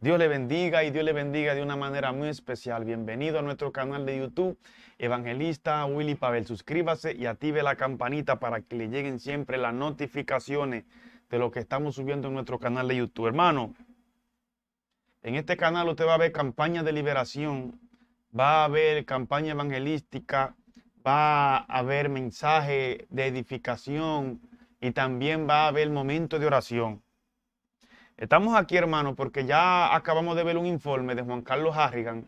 Dios le bendiga y Dios le bendiga de una manera muy especial. Bienvenido a nuestro canal de YouTube, Evangelista Willy Pavel. Suscríbase y active la campanita para que le lleguen siempre las notificaciones de lo que estamos subiendo en nuestro canal de YouTube. Hermano, en este canal usted va a ver campaña de liberación, va a ver campaña evangelística, va a haber mensaje de edificación y también va a haber momento de oración. Estamos aquí, hermano, porque ya acabamos de ver un informe de Juan Carlos Harrigan,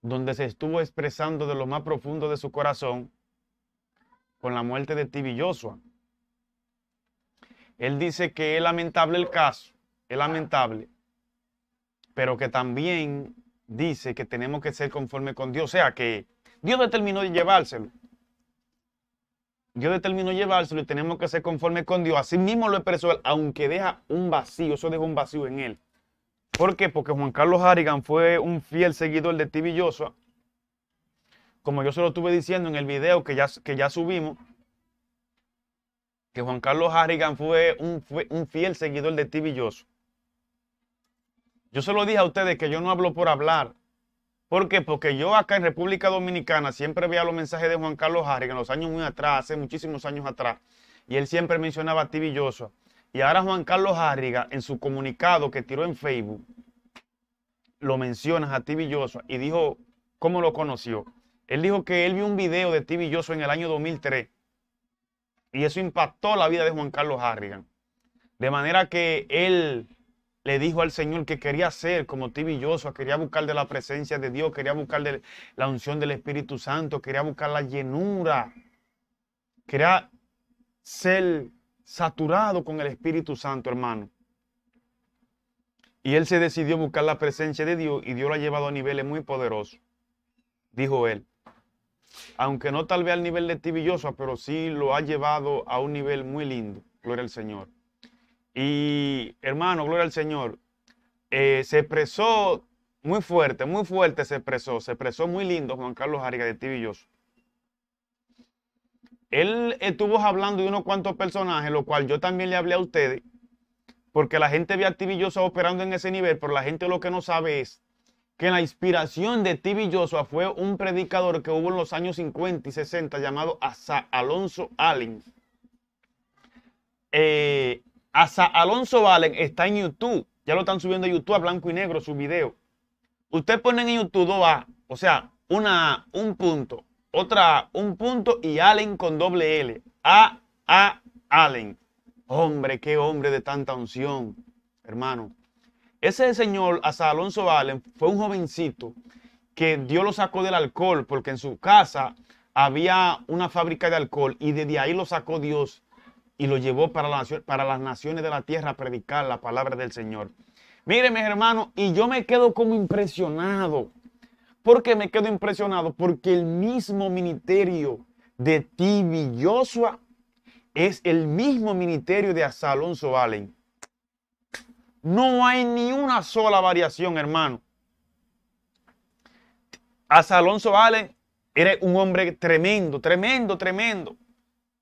donde se estuvo expresando de lo más profundo de su corazón con la muerte de Tibi Joshua. Él dice que es lamentable el caso, es lamentable, pero que también dice que tenemos que ser conforme con Dios, o sea, que Dios determinó de llevárselo. Yo determino llevárselo y tenemos que ser conforme con Dios. Así mismo lo expresó él, aunque deja un vacío, eso deja un vacío en él. ¿Por qué? Porque Juan Carlos Harrigan fue un fiel seguidor de TV Como yo se lo estuve diciendo en el video que ya, que ya subimos, que Juan Carlos Harrigan fue un, fue un fiel seguidor de TV Yo se lo dije a ustedes que yo no hablo por hablar. ¿Por qué? Porque yo acá en República Dominicana siempre veía los mensajes de Juan Carlos Harrigan los años muy atrás, hace muchísimos años atrás, y él siempre mencionaba a Tibi Y ahora Juan Carlos Harrigan en su comunicado que tiró en Facebook, lo menciona a Tibi y dijo cómo lo conoció. Él dijo que él vio un video de Tibi en el año 2003 y eso impactó la vida de Juan Carlos Harrigan. De manera que él le dijo al Señor que quería ser como tibilloso, quería buscar de la presencia de Dios, quería buscar de la unción del Espíritu Santo, quería buscar la llenura, quería ser saturado con el Espíritu Santo, hermano. Y él se decidió buscar la presencia de Dios y Dios lo ha llevado a niveles muy poderosos, dijo él. Aunque no tal vez al nivel de tibilloso, pero sí lo ha llevado a un nivel muy lindo. Gloria al Señor. Y hermano, gloria al Señor, eh, se expresó muy fuerte, muy fuerte se expresó, se expresó muy lindo Juan Carlos Ariga de Tibilloso Él estuvo hablando de unos cuantos personajes, lo cual yo también le hablé a ustedes, porque la gente ve a Tibilloso operando en ese nivel, pero la gente lo que no sabe es que la inspiración de Tibilloso fue un predicador que hubo en los años 50 y 60 llamado Alonso Allen. Eh, Aza Alonso Valen está en YouTube. Ya lo están subiendo a YouTube a blanco y negro su video. Usted ponen en YouTube dos a o sea, una, un punto, otra, un punto y Allen con doble L. A, A, Allen. Hombre, qué hombre de tanta unción, hermano. Ese señor, hasta Alonso Valen, fue un jovencito que Dios lo sacó del alcohol porque en su casa había una fábrica de alcohol y desde ahí lo sacó Dios y lo llevó para, las naciones de la tierra a predicar la palabra del Señor. Mire, mis hermanos, y yo me quedo como impresionado. ¿Por qué me quedo impresionado? Porque el mismo ministerio de Tibi Joshua es el mismo ministerio de asalonso Allen. No hay ni una sola variación, hermano. Asalonso Allen era un hombre tremendo, tremendo, tremendo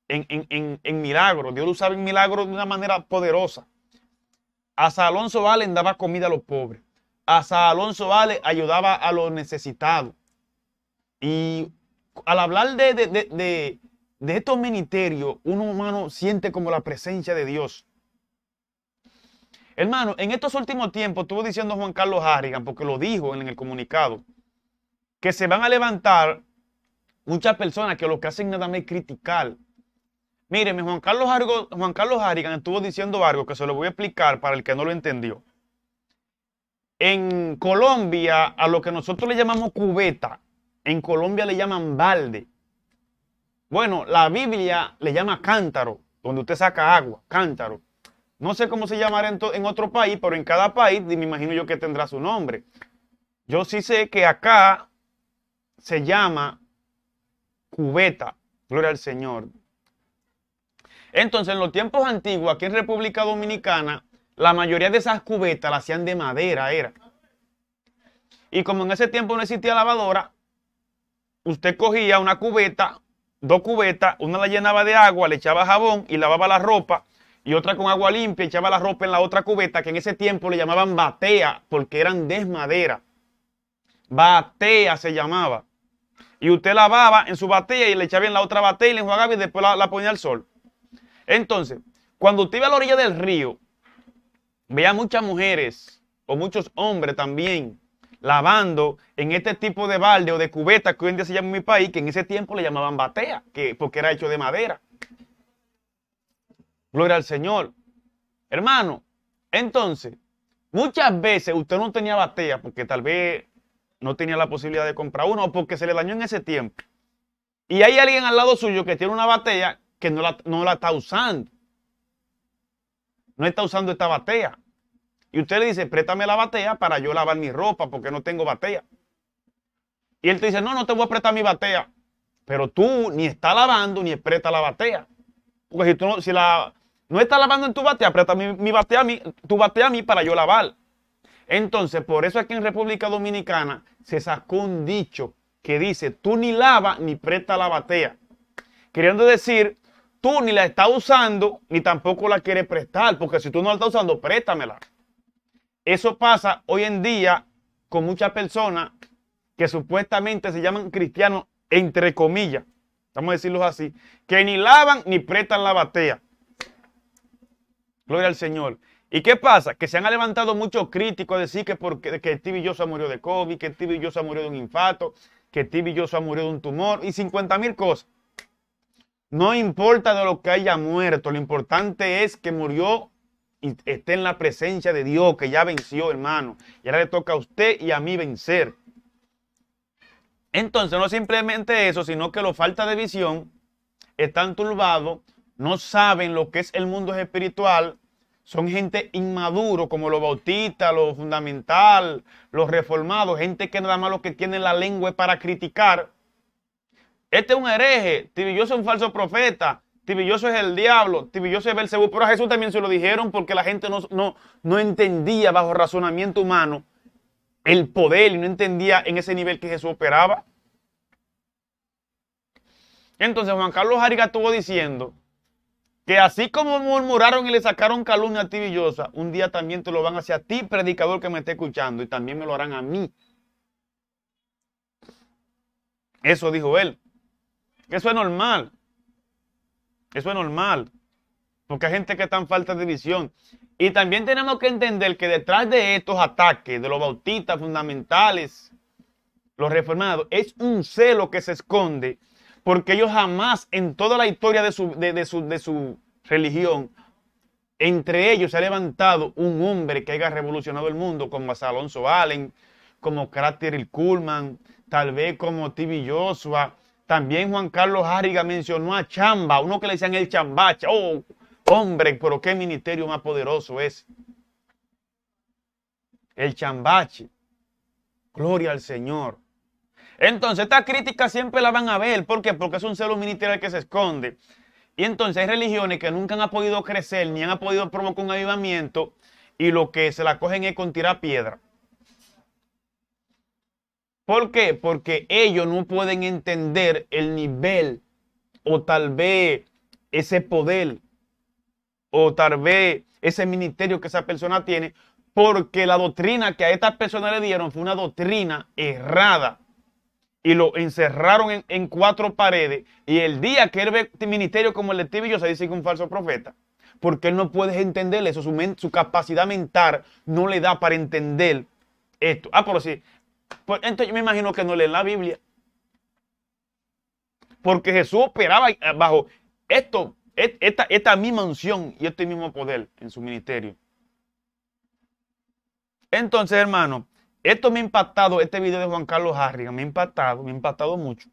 en, en, milagros. Dios lo usaba en milagros de una manera poderosa. Hasta Alonso Valen daba comida a los pobres. Hasta Alonso Vale ayudaba a los necesitados. Y al hablar de, de, de, de estos ministerios, uno humano siente como la presencia de Dios. Hermano, en estos últimos tiempos estuvo diciendo Juan Carlos Harrigan, porque lo dijo en el comunicado, que se van a levantar muchas personas que lo que hacen nada más es criticar Mire, Juan Carlos, Argo, Harrigan estuvo diciendo algo que se lo voy a explicar para el que no lo entendió. En Colombia, a lo que nosotros le llamamos cubeta, en Colombia le llaman balde. Bueno, la Biblia le llama cántaro, donde usted saca agua, cántaro. No sé cómo se llamará en, en, otro país, pero en cada país me imagino yo que tendrá su nombre. Yo sí sé que acá se llama cubeta, gloria al Señor. Entonces, en los tiempos antiguos, aquí en República Dominicana, la mayoría de esas cubetas las hacían de madera, era. Y como en ese tiempo no existía lavadora, usted cogía una cubeta, dos cubetas, una la llenaba de agua, le echaba jabón y lavaba la ropa, y otra con agua limpia, echaba la ropa en la otra cubeta, que en ese tiempo le llamaban batea, porque eran madera. Batea se llamaba. Y usted lavaba en su batea y le echaba en la otra batea y le enjuagaba y después la, la ponía al sol. Entonces, cuando usted iba a la orilla del río, veía muchas mujeres o muchos hombres también lavando en este tipo de balde o de cubeta que hoy en día se llama en mi país, que en ese tiempo le llamaban batea, que, porque era hecho de madera. Gloria al Señor. Hermano, entonces, muchas veces usted no tenía batea porque tal vez no tenía la posibilidad de comprar uno o porque se le dañó en ese tiempo. Y hay alguien al lado suyo que tiene una batea que no la, está usando. No está usando esta batea. Y usted le dice, préstame la batea para yo lavar mi ropa porque no tengo batea. Y él te dice, no, no te voy a prestar mi batea. Pero tú ni está lavando ni presta la batea. Porque si tú no, la, no estás lavando en tu batea, presta mi, batea tu batea a mí para yo lavar. Entonces, por eso es que en República Dominicana se sacó un dicho que dice, tú ni lava ni presta la batea. Queriendo decir tú ni la estás usando ni tampoco la quieres prestar, porque si tú no la estás usando, préstamela. Eso pasa hoy en día con muchas personas que supuestamente se llaman cristianos, entre comillas, vamos a decirlos así, que ni lavan ni prestan la batea. Gloria al Señor. ¿Y qué pasa? Que se han levantado muchos críticos a decir que, porque, que Steve murió de COVID, que Steve Yosa murió de un infarto, que Steve murió de un tumor y 50 mil cosas. No importa de lo que haya muerto, lo importante es que murió y esté en la presencia de Dios, que ya venció, hermano. Y ahora le toca a usted y a mí vencer. Entonces, no simplemente eso, sino que lo falta de visión, están turbados, no saben lo que es el mundo espiritual, son gente inmaduro, como los bautistas, los fundamental, los reformados, gente que nada más lo que tiene la lengua es para criticar este es un hereje, Tibilloso es un falso profeta, Tibilloso es el diablo, Tibilloso es Belcebú. Pero a Jesús también se lo dijeron porque la gente no, no, entendía bajo razonamiento humano el poder y no entendía en ese nivel que Jesús operaba. Entonces Juan Carlos Ariga estuvo diciendo que así como murmuraron y le sacaron calumnia a Tibillosa un día también te lo van hacia ti, predicador que me esté escuchando, y también me lo harán a mí. Eso dijo él eso es normal. Eso es normal. Porque hay gente que está en falta de visión. Y también tenemos que entender que detrás de estos ataques de los bautistas fundamentales, los reformados, es un celo que se esconde. Porque ellos jamás en toda la historia de su, de, su, religión, entre ellos se ha levantado un hombre que haya revolucionado el mundo, como Alonso Allen, como el Kullman, tal vez como T.B. Joshua, también Juan Carlos Jarriga mencionó a Chamba, uno que le decían el chambacha. Oh, hombre, pero qué ministerio más poderoso es. El chambache. Gloria al Señor. Entonces, esta crítica siempre la van a ver. ¿Por qué? Porque es un celo ministerial que se esconde. Y entonces hay religiones que nunca han podido crecer ni han podido provocar un avivamiento y lo que se la cogen es con tirar piedra. ¿Por qué? Porque ellos no pueden entender el nivel o tal vez ese poder o tal vez ese ministerio que esa persona tiene porque la doctrina que a estas personas le dieron fue una doctrina errada. Y lo encerraron en, cuatro paredes. Y el día que él ve este ministerio como el de yo se dice que es un falso profeta. Porque él no puede entender eso. Su, capacidad mental no le da para entender esto. Ah, por sí, pues, entonces yo me imagino que no leen la Biblia. Porque Jesús operaba eh, bajo esto, esta, esta misma unción y este mismo poder en su ministerio. Entonces, hermano, esto me ha impactado, este video de Juan Carlos Harrigan me ha impactado, me ha impactado mucho.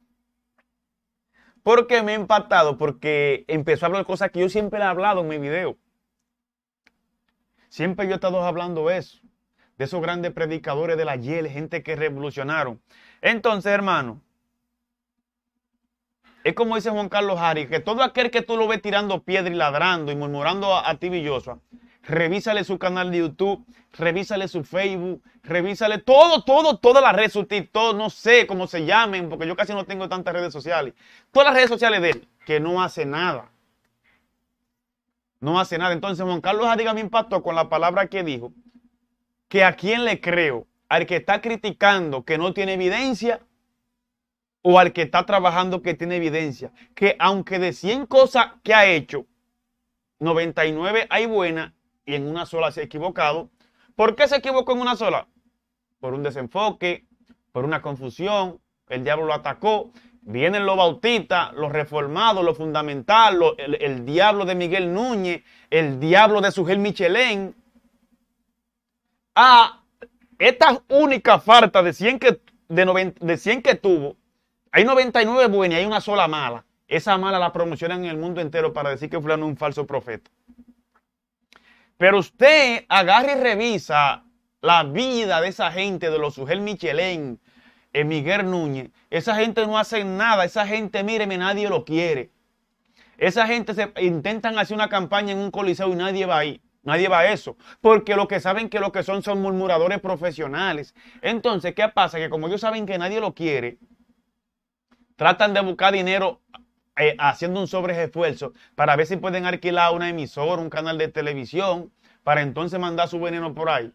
¿Por qué me ha impactado? Porque empezó a hablar cosas que yo siempre he hablado en mi video. Siempre yo he estado hablando eso de esos grandes predicadores de la ayer, gente que revolucionaron. Entonces, hermano, es como dice Juan Carlos Harry, que todo aquel que tú lo ves tirando piedra y ladrando y murmurando a, ti Villosa, revísale su canal de YouTube, revísale su Facebook, revísale todo, todo, todas las redes, su no sé cómo se llamen, porque yo casi no tengo tantas redes sociales. Todas las redes sociales de él, que no hace nada. No hace nada. Entonces Juan Carlos Harry me impactó con la palabra que dijo, que a quién le creo, al que está criticando que no tiene evidencia o al que está trabajando que tiene evidencia, que aunque de 100 cosas que ha hecho, 99 hay buena y en una sola se ha equivocado. ¿Por qué se equivocó en una sola? Por un desenfoque, por una confusión, el diablo lo atacó, vienen los bautistas, los reformados, los fundamentales, el, diablo de Miguel Núñez, el diablo de Sugel Michelén, a ah, esta única falta de 100 que, de de 100 que tuvo, hay 99 buenas y hay una sola mala. Esa mala la promocionan en el mundo entero para decir que fulano un falso profeta. Pero usted agarra y revisa la vida de esa gente, de los Sujel Michelén, eh, Miguel Núñez. Esa gente no hace nada. Esa gente, míreme, nadie lo quiere. Esa gente se intentan hacer una campaña en un coliseo y nadie va ahí. Nadie va a eso, porque lo que saben que lo que son son murmuradores profesionales. Entonces, ¿qué pasa? Que como ellos saben que nadie lo quiere, tratan de buscar dinero eh, haciendo un sobreesfuerzo para ver si pueden alquilar una emisora, un canal de televisión, para entonces mandar su veneno por ahí.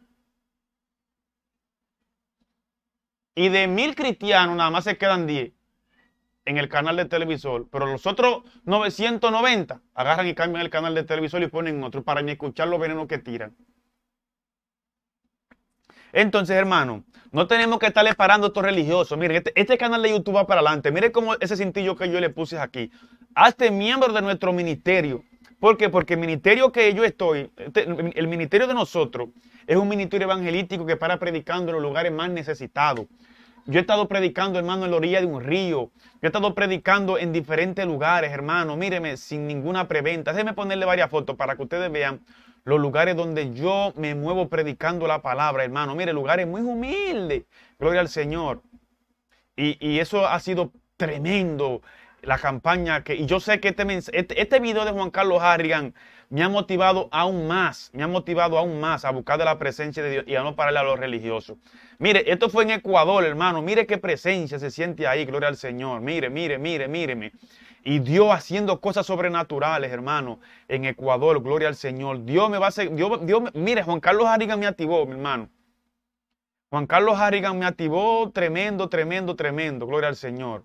Y de mil cristianos nada más se quedan diez en el canal de televisor, pero los otros 990 agarran y cambian el canal de televisor y ponen otro para ni escuchar los venenos que tiran. Entonces, hermano, no tenemos que estarle parando a estos religiosos. Miren, este, este, canal de YouTube va para adelante. Miren cómo ese cintillo que yo le puse aquí. Hazte miembro de nuestro ministerio. ¿Por qué? Porque el ministerio que yo estoy, este, el ministerio de nosotros, es un ministerio evangelístico que para predicando en los lugares más necesitados. Yo he estado predicando, hermano, en la orilla de un río. Yo he estado predicando en diferentes lugares, hermano. Míreme, sin ninguna preventa. Déjenme ponerle varias fotos para que ustedes vean los lugares donde yo me muevo predicando la palabra, hermano. Mire, lugares muy humildes. Gloria al Señor. Y, eso ha sido tremendo. La campaña que. Y yo sé que este, este, este video de Juan Carlos Harrigan me ha motivado aún más, me ha motivado aún más a buscar de la presencia de Dios y a no pararle a los religiosos. Mire, esto fue en Ecuador, hermano. Mire qué presencia se siente ahí, gloria al Señor. Mire, mire, mire, míreme. Y Dios haciendo cosas sobrenaturales, hermano, en Ecuador, gloria al Señor. Dios me va a hacer, Dios, Dios, mire, Juan Carlos Harrigan me activó, mi hermano. Juan Carlos Harrigan me activó tremendo, tremendo, tremendo, gloria al Señor.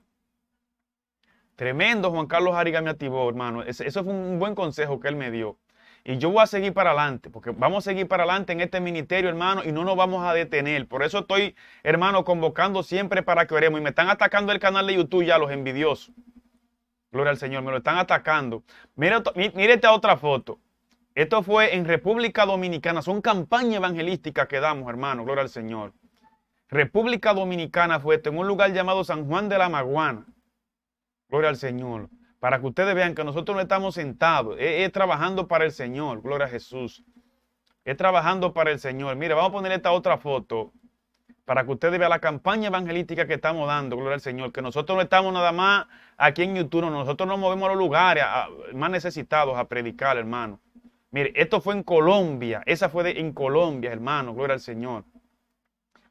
Tremendo Juan Carlos Ariga me activó, hermano. Eso fue un buen consejo que él me dio. Y yo voy a seguir para adelante, porque vamos a seguir para adelante en este ministerio, hermano, y no nos vamos a detener. Por eso estoy, hermano, convocando siempre para que oremos. Y me están atacando el canal de YouTube ya, los envidiosos. Gloria al Señor, me lo están atacando. Mírate a otra foto. Esto fue en República Dominicana. Son campañas evangelísticas que damos, hermano. Gloria al Señor. República Dominicana fue esto, en un lugar llamado San Juan de la Maguana. Gloria al Señor. Para que ustedes vean que nosotros no estamos sentados, es, trabajando para el Señor. Gloria a Jesús. Es trabajando para el Señor. Mire, vamos a poner esta otra foto para que ustedes vean la campaña evangelística que estamos dando, gloria al Señor, que nosotros no estamos nada más aquí en YouTube, nosotros nos movemos a los lugares más necesitados a predicar, hermano. Mire, esto fue en Colombia, esa fue en Colombia, hermano, gloria al Señor.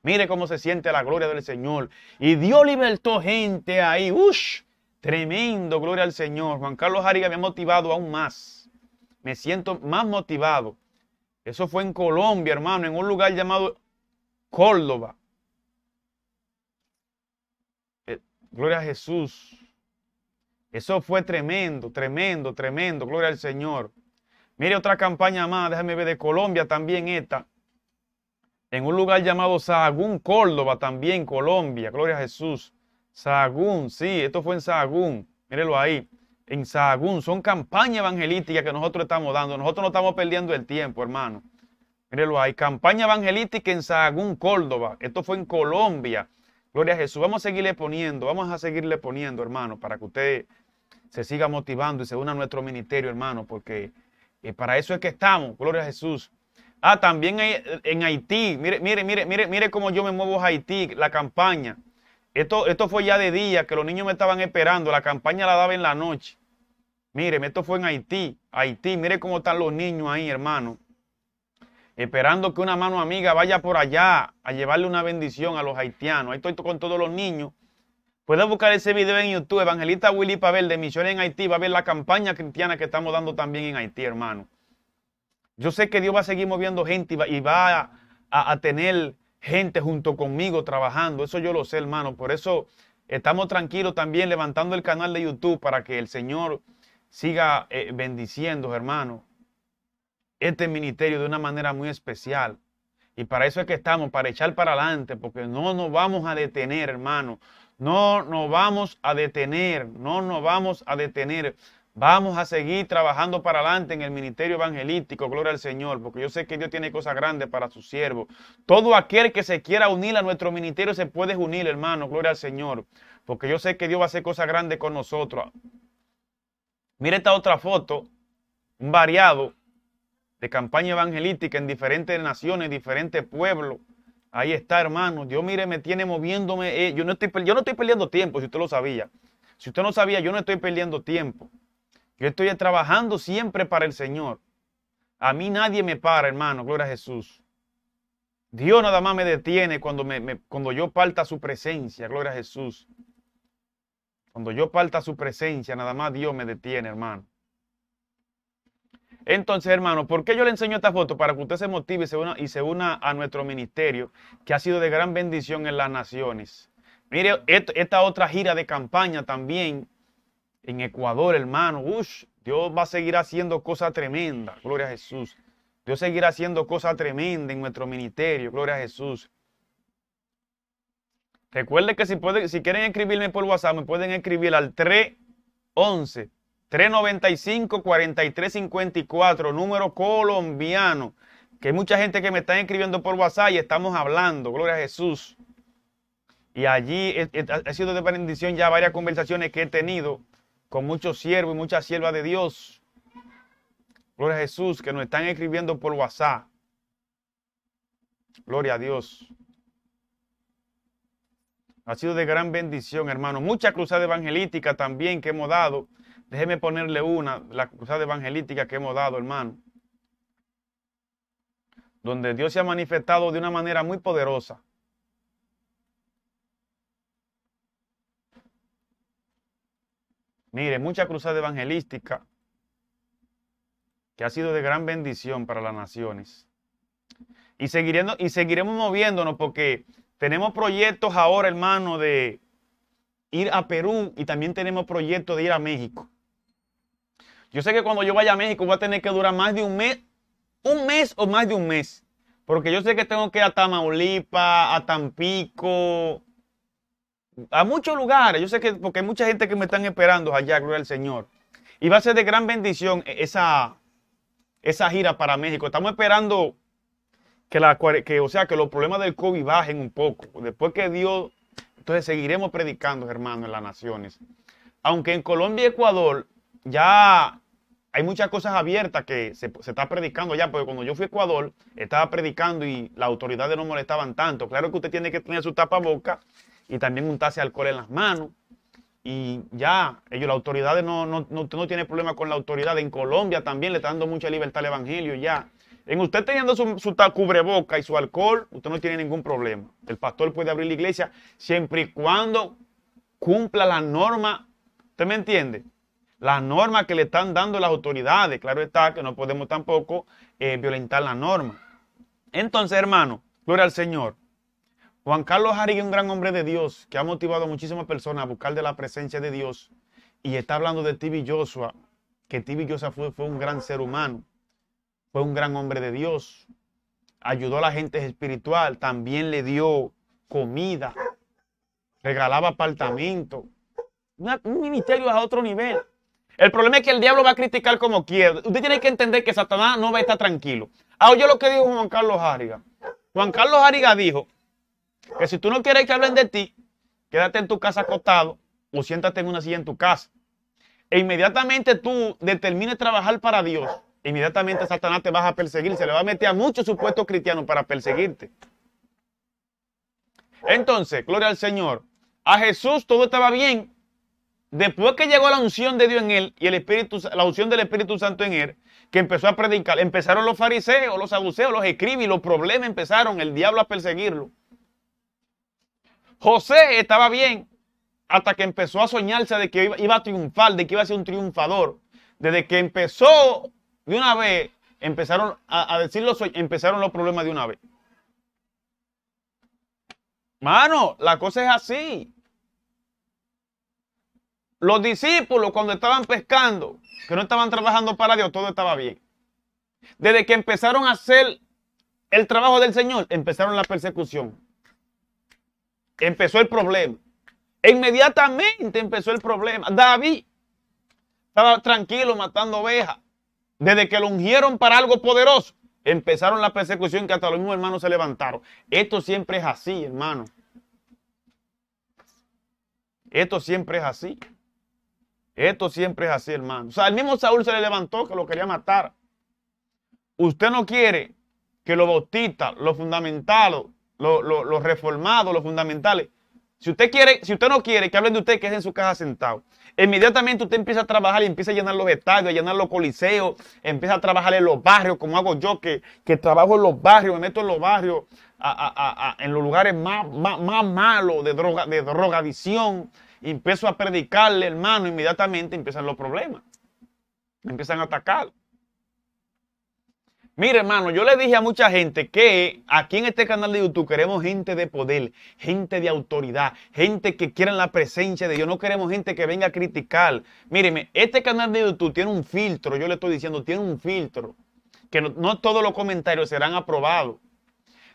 Mire cómo se siente la gloria del Señor. Y Dios libertó gente ahí, ush, Tremendo, gloria al Señor. Juan Carlos Ariga me ha motivado aún más. Me siento más motivado. Eso fue en Colombia, hermano, en un lugar llamado Córdoba. Eh, gloria a Jesús. Eso fue tremendo, tremendo, tremendo. Gloria al Señor. Mire otra campaña más, déjame ver, de Colombia también esta. En un lugar llamado Sahagún, Córdoba, también Colombia. Gloria a Jesús. Sahagún, sí, esto fue en Sahagún. Mírelo ahí. En Sahagún. Son campañas evangelísticas que nosotros estamos dando. Nosotros no estamos perdiendo el tiempo, hermano. Mírelo ahí. Campaña evangelística en Sahagún, Córdoba. Esto fue en Colombia. Gloria a Jesús. Vamos a seguirle poniendo. Vamos a seguirle poniendo, hermano, para que usted se siga motivando y se una a nuestro ministerio, hermano, porque eh, para eso es que estamos. Gloria a Jesús. Ah, también eh, en Haití. Mire, mire, mire, mire, mire cómo yo me muevo a Haití, la campaña. Esto, fue ya de día, que los niños me estaban esperando, la campaña la daba en la noche. Miren, esto fue en Haití, Haití, mire cómo están los niños ahí, hermano. Esperando que una mano amiga vaya por allá a llevarle una bendición a los haitianos. Ahí estoy con todos los niños. Puedes buscar ese video en YouTube, Evangelista Willy Pavel de Misiones en Haití, va a ver la campaña cristiana que estamos dando también en Haití, hermano. Yo sé que Dios va a seguir moviendo gente y va, a tener gente junto conmigo trabajando. Eso yo lo sé, hermano. Por eso estamos tranquilos también levantando el canal de YouTube para que el Señor siga eh, bendiciendo, hermano, este ministerio de una manera muy especial. Y para eso es que estamos, para echar para adelante, porque no nos vamos a detener, hermano. No nos vamos a detener, no nos vamos a detener. Vamos a seguir trabajando para adelante en el ministerio evangelístico, gloria al Señor, porque yo sé que Dios tiene cosas grandes para sus siervos. Todo aquel que se quiera unir a nuestro ministerio se puede unir, hermano, gloria al Señor, porque yo sé que Dios va a hacer cosas grandes con nosotros. Mire esta otra foto, un variado de campaña evangelística en diferentes naciones, diferentes pueblos. Ahí está, hermano. Dios, mire, me tiene moviéndome. Eh, yo, no estoy, yo no estoy perdiendo tiempo, si usted lo sabía. Si usted no sabía, yo no estoy perdiendo tiempo. Yo estoy trabajando siempre para el Señor. A mí nadie me para, hermano, gloria a Jesús. Dios nada más me detiene cuando, cuando yo falta su presencia, gloria a Jesús. Cuando yo falta su presencia, nada más Dios me detiene, hermano. Entonces, hermano, ¿por qué yo le enseño esta foto? Para que usted se motive y se una a nuestro ministerio, que ha sido de gran bendición en las naciones. Mire, esta otra gira de campaña también en Ecuador, hermano. Dios va a seguir haciendo cosas tremendas. Gloria a Jesús. Dios seguirá haciendo cosas tremendas en nuestro ministerio. Gloria a Jesús. Recuerde que si, si quieren escribirme por WhatsApp, me pueden escribir al 311 395 4354, número colombiano. Que hay mucha gente que me está escribiendo por WhatsApp y estamos hablando. Gloria a Jesús. Y allí ha sido de bendición ya varias conversaciones que he tenido con muchos siervos y muchas siervas de Dios. Gloria a Jesús, que nos están escribiendo por WhatsApp. Gloria a Dios. Ha sido de gran bendición, hermano. Mucha cruzada evangelística también que hemos dado. Déjeme ponerle una, la cruzada evangelística que hemos dado, hermano. Donde Dios se ha manifestado de una manera muy poderosa. Mire, mucha cruzada evangelística que ha sido de gran bendición para las naciones. Y, seguiremos, y seguiremos moviéndonos porque tenemos proyectos ahora, hermano, de ir a Perú y también tenemos proyectos de ir a México. Yo sé que cuando yo vaya a México voy a tener que durar más de un mes, un mes o más de un mes, porque yo sé que tengo que ir a Tamaulipas, a Tampico, a muchos lugares. Yo sé que porque hay mucha gente que me están esperando allá, gloria al Señor. Y va a ser de gran bendición e-, esa, esa gira para México. Estamos esperando que, la, que, o sea, que los problemas del COVID bajen un poco. Después que Dios, entonces seguiremos predicando, hermano, en las naciones. Aunque en Colombia y Ecuador ya hay muchas cosas abiertas que se, está predicando ya, porque cuando yo fui a Ecuador estaba predicando y las autoridades no molestaban tanto. Claro que usted tiene que tener su tapa boca y también untarse alcohol en las manos. Y ya, ellos, las autoridades no, no, no, tiene problema con la autoridad. En Colombia también le está dando mucha libertad al evangelio ya. En usted teniendo su, su cubreboca y su alcohol, usted no tiene ningún problema. El pastor puede abrir la iglesia siempre y cuando cumpla la norma. ¿Usted me entiende? La norma que le están dando las autoridades. Claro está que no podemos tampoco eh, violentar la norma. Entonces, hermano, gloria al Señor. Juan Carlos Harry es un gran hombre de Dios que ha motivado a muchísimas personas a buscar de la presencia de Dios. Y está hablando de Tibi Joshua, que Tibi Joshua fue, fue un gran ser humano, fue un gran hombre de Dios, ayudó a la gente espiritual, también le dio comida, regalaba apartamentos. un ministerio a otro nivel. El problema es que el diablo va a criticar como quiera. Usted tiene que entender que Satanás no va a estar tranquilo. Ahora, oye lo que dijo Juan Carlos Ariga. Juan Carlos Ariga dijo que si tú no quieres que hablen de ti, quédate en tu casa acostado o siéntate en una silla en tu casa. E inmediatamente tú determines trabajar para Dios, inmediatamente Satanás te vas a perseguir. Se le va a meter a muchos supuestos cristianos para perseguirte. Entonces, gloria al Señor. A Jesús todo estaba bien. Después que llegó la unción de Dios en él y el Espíritu, la unción del Espíritu Santo en él, que empezó a predicar, empezaron los fariseos, los saduceos, los escribas, los problemas empezaron, el diablo a perseguirlo. José estaba bien hasta que empezó a soñarse de que iba a triunfar, de que iba a ser un triunfador. Desde que empezó de una vez, empezaron a, decir los empezaron los problemas de una vez. Mano, la cosa es así. Los discípulos cuando estaban pescando, que no estaban trabajando para Dios, todo estaba bien. Desde que empezaron a hacer el trabajo del Señor, empezaron la persecución empezó el problema. E inmediatamente empezó el problema. David estaba tranquilo matando ovejas. Desde que lo ungieron para algo poderoso, empezaron la persecución que hasta los mismos hermanos se levantaron. Esto siempre es así, hermano. Esto siempre es así. Esto siempre es así, hermano. O sea, el mismo Saúl se le levantó que lo quería matar. Usted no quiere que lo bautistas, lo fundamentados, los reformados, los fundamentales. Si usted, quiere, si usted no quiere que hablen de usted, que es en su casa sentado. Inmediatamente usted empieza a trabajar y empieza a llenar los estadios, a llenar los coliseos, empieza a trabajar en los barrios, como hago yo, que, que trabajo en los barrios, me meto en los barrios, en los lugares más, más, malos de, droga, de drogadicción. Y empiezo a predicarle, hermano, inmediatamente empiezan los problemas. empiezan a atacar. Mire, hermano, yo le dije a mucha gente que aquí en este canal de YouTube queremos gente de poder, gente de autoridad, gente que quiera la presencia de Dios. No queremos gente que venga a criticar. Míreme, este canal de YouTube tiene un filtro, yo le estoy diciendo, tiene un filtro. Que no, no todos los comentarios serán aprobados.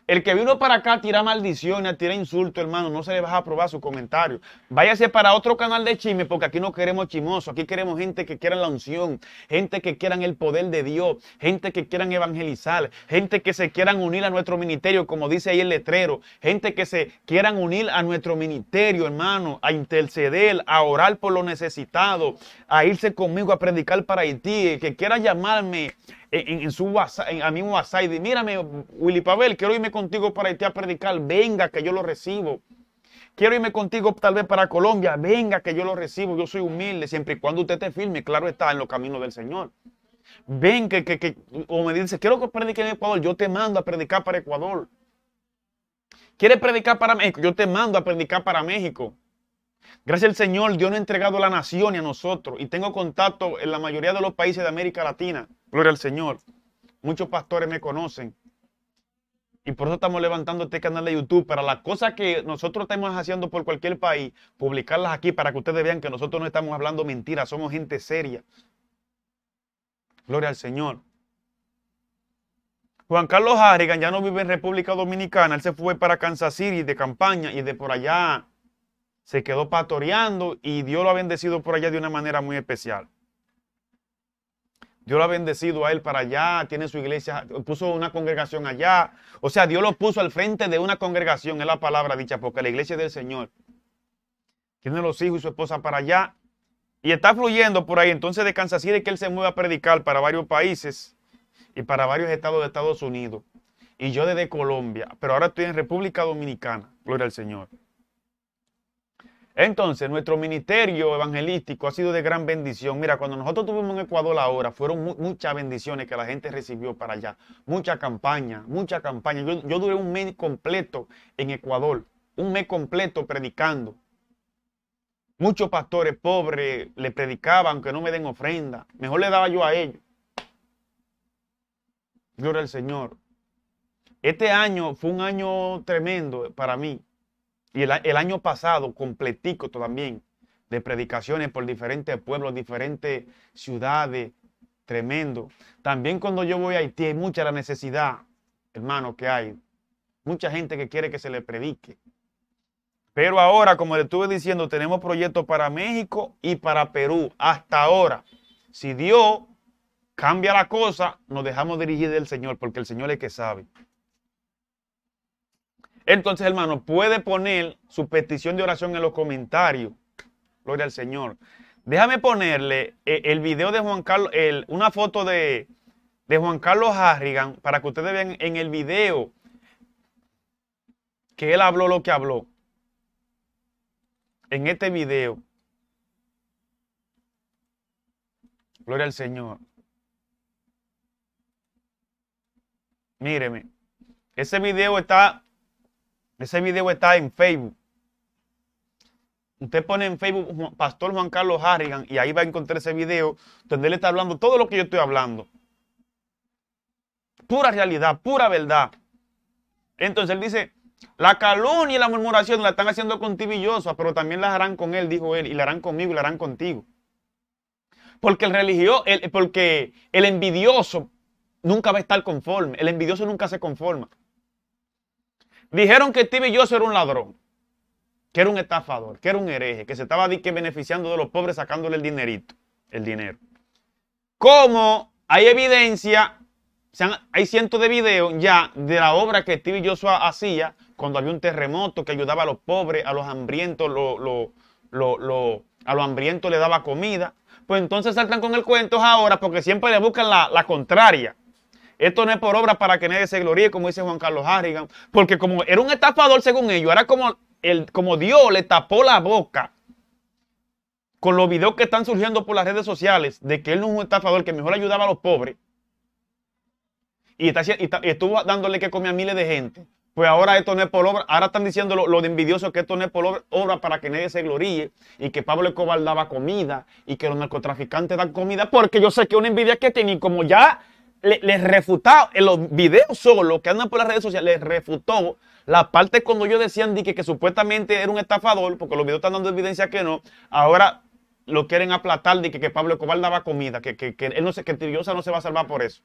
El que vino para acá tira maldiciones, tira insultos, hermano, no se le va a aprobar su comentario. Váyase para otro canal de chisme porque aquí no queremos chimoso. aquí queremos gente que quiera la unción, gente que quieran el poder de Dios, gente que quieran evangelizar, gente que se quieran unir a nuestro ministerio, como dice ahí el letrero, gente que se quieran unir a nuestro ministerio, hermano, a interceder, a orar por lo necesitado, a irse conmigo a predicar para Haití, que quiera llamarme en, su WhatsApp, en, a mí WhatsApp y dice, mírame, Willy Pavel, quiero irme contigo para irte a predicar, venga, que yo lo recibo. Quiero irme contigo tal vez para Colombia, venga, que yo lo recibo, yo soy humilde, siempre y cuando usted te firme, claro está, en los caminos del Señor. Ven, que, o me dice, quiero que predique en Ecuador, yo te mando a predicar para Ecuador. ¿Quieres predicar para México? Yo te mando a predicar para México. Gracias al Señor, Dios no ha entregado la nación y a nosotros. Y tengo contacto en la mayoría de los países de América Latina. Gloria al Señor. Muchos pastores me conocen. Y por eso estamos levantando este canal de YouTube para las cosas que nosotros estamos haciendo por cualquier país, publicarlas aquí para que ustedes vean que nosotros no estamos hablando mentiras, somos gente seria. Gloria al Señor. Juan Carlos Harrigan ya no vive en República Dominicana, él se fue para Kansas City de campaña y de por allá se quedó pastoreando y Dios lo ha bendecido por allá de una manera muy especial. Dios lo ha bendecido a él para allá, tiene su iglesia, puso una congregación allá. O sea, Dios lo puso al frente de una congregación, es la palabra dicha, porque la iglesia del Señor tiene los hijos y su esposa para allá. Y está fluyendo por ahí. Entonces de así de que él se mueva a predicar para varios países y para varios estados de Estados Unidos. Y yo desde Colombia, pero ahora estoy en República Dominicana. Gloria al Señor. Entonces, nuestro ministerio evangelístico ha sido de gran bendición. Mira, cuando nosotros tuvimos en Ecuador ahora, fueron muchas bendiciones que la gente recibió para allá. Mucha campaña, mucha campaña. Yo, yo duré un mes completo en Ecuador, un mes completo predicando. Muchos pastores pobres le predicaban que no me den ofrenda. Mejor le daba yo a ellos. Gloria al Señor. Este año fue un año tremendo para mí. Y el, año pasado, completico también, de predicaciones por diferentes pueblos, diferentes ciudades, tremendo. También cuando yo voy a Haití hay mucha la necesidad, hermano, que hay. Mucha gente que quiere que se le predique. Pero ahora, como le estuve diciendo, tenemos proyectos para México y para Perú. Hasta ahora, si Dios cambia la cosa, nos dejamos dirigir del Señor, porque el Señor es que sabe. Entonces, hermano, puede poner su petición de oración en los comentarios. Gloria al Señor. Déjame ponerle eh, el video de Juan Carlos, una foto de, de Juan Carlos Harrigan para que ustedes vean en el video que él habló lo que habló. En este video. Gloria al Señor. Míreme. Ese video está ese video está en Facebook. Usted pone en Facebook Pastor Juan Carlos Harrigan y ahí va a encontrar ese video donde él está hablando todo lo que yo estoy hablando. Pura realidad, pura verdad. Entonces él dice, la calumnia y la murmuración la están haciendo contigo y yo, pero también las harán con él, dijo él, y la harán conmigo y la harán contigo. Porque el religioso, porque el envidioso nunca va a estar conforme, el envidioso nunca se conforma. Dijeron que Steve Jobs era un ladrón, que era un estafador, que era un hereje, que se estaba beneficiando de los pobres sacándole el dinerito, el dinero. Como hay evidencia, hay cientos de videos ya de la obra que Steve Jobs hacía cuando había un terremoto que ayudaba a los pobres, a los hambrientos, a los hambrientos le daba comida. Pues entonces saltan con el cuento ahora porque siempre le buscan la contraria. Esto no es por obra para que nadie se gloríe, como dice Juan Carlos Harrigan, porque como era un estafador según ellos, era como, el, como Dios le tapó la boca con los videos que están surgiendo por las redes sociales de que él no es un estafador, que mejor ayudaba a los pobres. Y, está, estuvo dándole que comer a miles de gente. Pues ahora esto no es por obra. Ahora están diciendo lo, de envidioso que esto no es por obra, para que nadie se gloríe y que Pablo Escobar daba comida y que los narcotraficantes dan comida porque yo sé que una envidia que y como ya les refutó, en los videos solo que andan por las redes sociales, les refutó la parte cuando yo decían que, que supuestamente era un estafador, porque los videos están dando evidencia que no, ahora lo quieren aplatar de que, Pablo Cobal daba comida, que, él no se, que no se va a salvar por eso.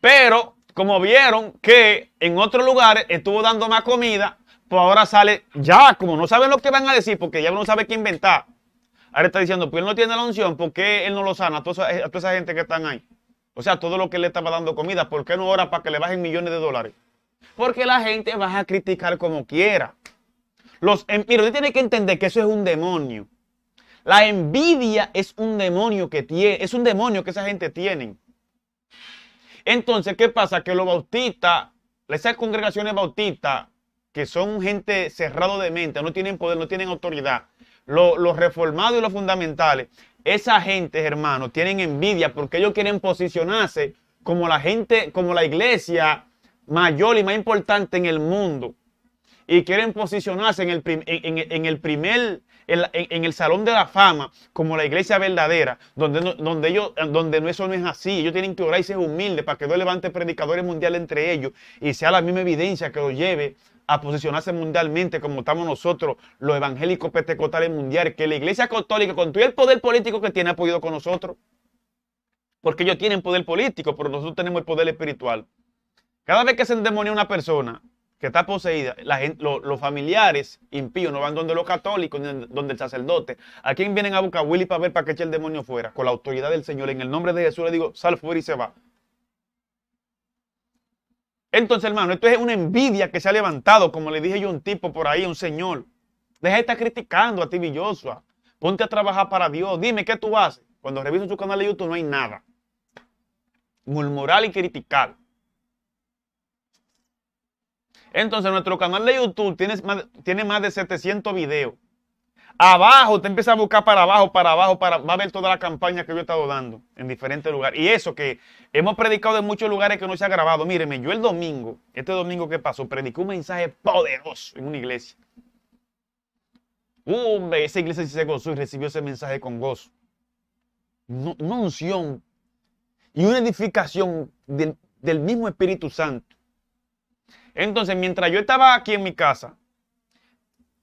Pero, como vieron que en otros lugares estuvo dando más comida, pues ahora sale ya, como no saben lo que van a decir, porque ya no sabe qué inventar. Ahora está diciendo, pues él no tiene la unción, ¿por qué él no lo sana? A toda, esa, eh, gente que están ahí. O sea, todo lo que le estaba dando comida, ¿por qué no ahora para que le bajen millones de dólares? Porque la gente va a criticar como quiera. Los, pero usted tiene que entender que eso es un demonio. La envidia es un demonio que tiene, es un demonio que esa gente tiene. Entonces, ¿qué pasa? Que los bautistas, esas congregaciones bautistas, que son gente cerrado de mente, no tienen poder, no tienen autoridad, los, reformados y los fundamentales, esa gente, hermanos, tienen envidia porque ellos quieren posicionarse como la gente, como la iglesia mayor y más importante en el mundo. Y quieren posicionarse en el, en, el primer, en, el salón de la fama, como la iglesia verdadera, donde, donde, ellos, donde no, eso no es así. Ellos tienen que orar y ser humildes para que Dios levante predicadores mundiales entre ellos y sea la misma evidencia que los lleve a posicionarse mundialmente como estamos nosotros, los evangélicos pentecostales mundiales, que la Iglesia Católica, con todo el poder político que tiene, ha podido con nosotros. Porque ellos tienen poder político, pero nosotros tenemos el poder espiritual. Cada vez que se endemonia una persona que está poseída, los familiares impíos no van donde los católicos, ni donde el sacerdote. ¿A quién vienen a buscar Willy para ver para que eche el demonio fuera? Con la autoridad del Señor. En el nombre de Jesús le digo, sal fuera y se va. Entonces, hermano, esto es una envidia que se ha levantado, como le dije yo a un tipo por ahí, un señor. Deja de estar criticando a ti, Joshua. Ponte a trabajar para Dios. Dime, ¿qué tú haces? Cuando reviso tu canal de YouTube no hay nada. Murmurar y criticar. Entonces, nuestro canal de YouTube tiene más, tiene más de 700 videos. Abajo, te empieza a buscar para abajo, para abajo, para va a ver toda la campaña que yo he estado dando en diferentes lugares. Y eso que hemos predicado en muchos lugares que no se ha grabado. Míreme, yo el domingo, este domingo que pasó, Prediqué un mensaje poderoso en una iglesia. Hombre, esa iglesia se gozó y recibió ese mensaje con gozo. una unción y una edificación del mismo Espíritu Santo. Entonces, mientras yo estaba aquí en mi casa,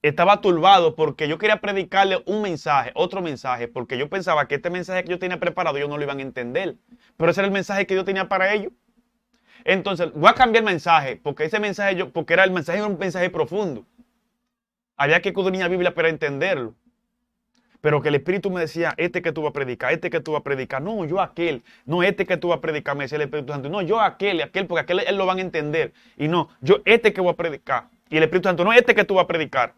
estaba turbado porque yo quería predicarle un mensaje, otro mensaje, porque yo pensaba que este mensaje que yo tenía preparado ellos no lo iban a entender. Pero ese era el mensaje que yo tenía para ellos. Entonces, voy a cambiar el mensaje, porque ese mensaje yo, porque era el mensaje era un mensaje profundo. Había que escudriñar la Biblia para entenderlo. Pero que el Espíritu me decía, este que tú vas a predicar, este que tú vas a predicar, no, yo aquel, no, este que tú vas a predicar, me decía el Espíritu Santo, no, yo aquel, aquel, porque aquel él lo van a entender. Y no, yo este que voy a predicar. Y el Espíritu Santo, no, este que tú vas a predicar.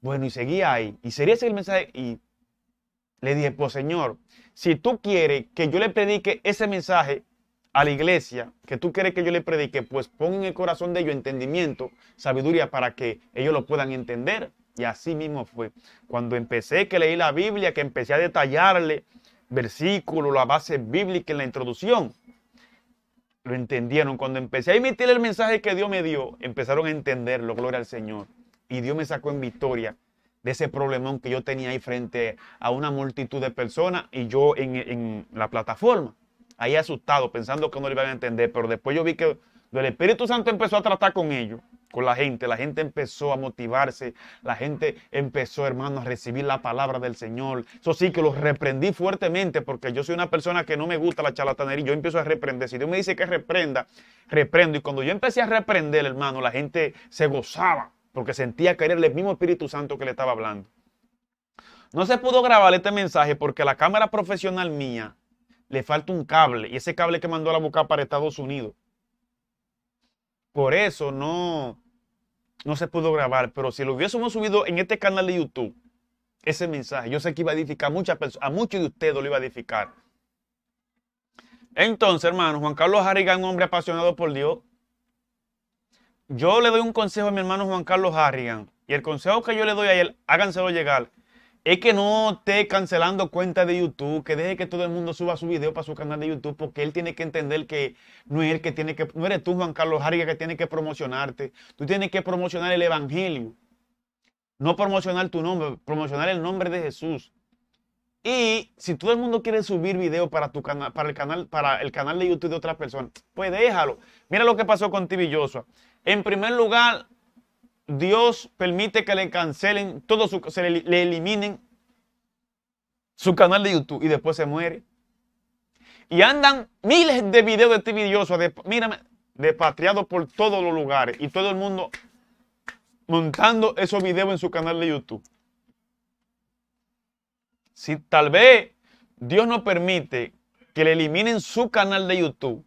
Bueno, y seguía ahí. Y sería ese el mensaje. Y le dije, pues Señor, si tú quieres que yo le predique ese mensaje a la iglesia, que tú quieres que yo le predique, pues pon en el corazón de ellos entendimiento, sabiduría para que ellos lo puedan entender. Y así mismo fue. Cuando empecé, que leí la Biblia, que empecé a detallarle versículo, la base bíblica en la introducción, lo entendieron. Cuando empecé a emitir el mensaje que Dios me dio, empezaron a entenderlo, gloria al Señor y Dios me sacó en victoria de ese problemón que yo tenía ahí frente a una multitud de personas y yo en, la plataforma, ahí asustado, pensando que no lo iban a entender, pero después yo vi que el Espíritu Santo empezó a tratar con ellos, con la gente. La gente empezó a motivarse. La gente empezó, hermano, a recibir la palabra del Señor. Eso sí que los reprendí fuertemente porque yo soy una persona que no me gusta la charlatanería. Yo empiezo a reprender. Si Dios me dice que reprenda, reprendo. Y cuando yo empecé a reprender, hermano, la gente se gozaba porque sentía que era el mismo Espíritu Santo que le estaba hablando. No se pudo grabar este mensaje porque a la cámara profesional mía le falta un cable y ese cable que mandó a la boca para Estados Unidos. Por eso no, no se pudo grabar, pero si lo hubiésemos subido en este canal de YouTube, ese mensaje, yo sé que iba a edificar a muchas personas, a muchos de ustedes lo iba a edificar. Entonces, hermano, Juan Carlos Harrigan, un hombre apasionado por Dios, yo le doy un consejo a mi hermano Juan Carlos Harrigan, y el consejo que yo le doy a él, háganselo llegar, es que no esté cancelando cuentas de YouTube, que deje que todo el mundo suba su video para su canal de YouTube, porque él tiene que entender que no es él que tiene que, no eres tú, Juan Carlos Harrigan, que tiene que promocionarte. Tú tienes que promocionar el Evangelio. No promocionar tu nombre, promocionar el nombre de Jesús. Y si todo el mundo quiere subir video para tu para el canal, para el canal de YouTube de otra persona, pues déjalo. Mira lo que pasó con Tibillosoa. En primer lugar, Dios permite que le cancelen, todo su, se le, eliminen su canal de YouTube y después se muere. Y andan miles de videos de este vidioso, de, mírame, despatriados por todos los lugares y todo el mundo montando esos videos en su canal de YouTube. Si tal vez Dios no permite que le eliminen su canal de YouTube,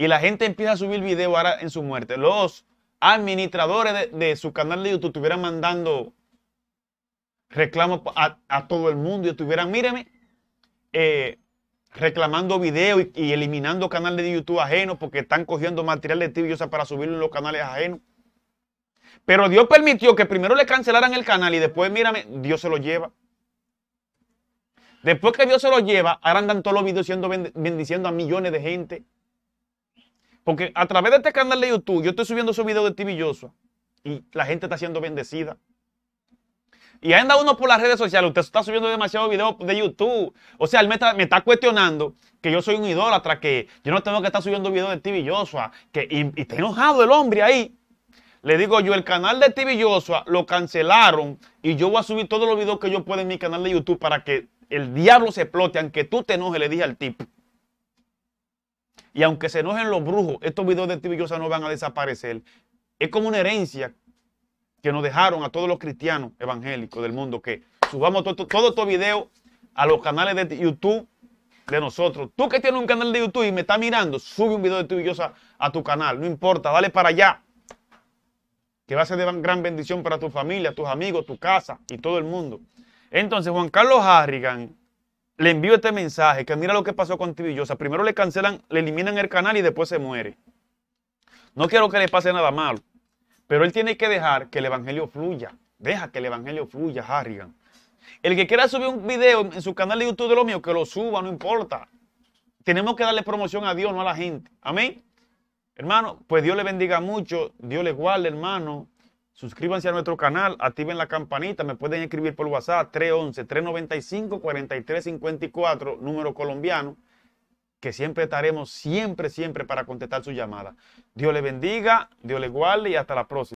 y la gente empieza a subir video ahora en su muerte. Los administradores de, su canal de YouTube estuvieran mandando reclamos a, todo el mundo y estuvieran, míreme, eh, reclamando videos y, eliminando canales de YouTube ajenos porque están cogiendo material de tibiosa para subirlo en los canales ajenos. Pero Dios permitió que primero le cancelaran el canal y después, mírame, Dios se lo lleva. Después que Dios se lo lleva, ahora andan todos los videos siendo bendiciendo a millones de gente. Porque a través de este canal de YouTube, yo estoy subiendo esos videos de TV y la gente está siendo bendecida. Y anda uno por las redes sociales, usted está subiendo demasiados videos de YouTube. O sea, él me está, me está, cuestionando que yo soy un idólatra, que yo no tengo que estar subiendo videos de TV Joshua. Que, y, está enojado el hombre ahí. Le digo yo, el canal de TV Joshua lo cancelaron y yo voy a subir todos los videos que yo pueda en mi canal de YouTube para que el diablo se explote, aunque tú te enojes, le dije al tipo. Y aunque se enojen los brujos, estos videos de Tibillosa no van a desaparecer. Es como una herencia que nos dejaron a todos los cristianos evangélicos del mundo que subamos todos todo estos videos a los canales de YouTube de nosotros. Tú que tienes un canal de YouTube y me estás mirando, sube un video de Tibillosa a tu canal. No importa, dale para allá. Que va a ser de gran bendición para tu familia, tus amigos, tu casa y todo el mundo. Entonces, Juan Carlos Harrigan le envío este mensaje, que mira lo que pasó con Tibillosa. Primero le cancelan, le eliminan el canal y después se muere. No quiero que le pase nada malo, pero él tiene que dejar que el evangelio fluya. Deja que el evangelio fluya, Harrigan. El que quiera subir un video en su canal de YouTube de lo mío, que lo suba, no importa. Tenemos que darle promoción a Dios, no a la gente. Amén. Hermano, pues Dios le bendiga mucho, Dios le guarde, hermano. Suscríbanse a nuestro canal, activen la campanita, me pueden escribir por WhatsApp 311-395-4354, número colombiano, que siempre estaremos, siempre, siempre para contestar su llamada. Dios le bendiga, Dios le guarde y hasta la próxima.